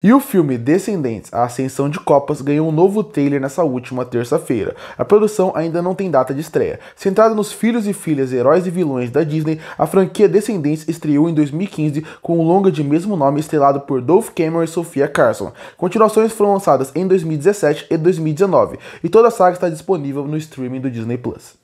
E o filme Descendentes, a Ascensão de Copas, ganhou um novo trailer nessa última terça-feira. A produção ainda não tem data de estreia. Centrada nos filhos e filhas, heróis e vilões da Disney, a franquia Descendentes estreou em 2015 com um longa de mesmo nome estrelado por Dolph Cameron e Sofia Carson. Continuações foram lançadas em 2017 e 2019, e toda a saga está disponível no streaming do Disney Plus.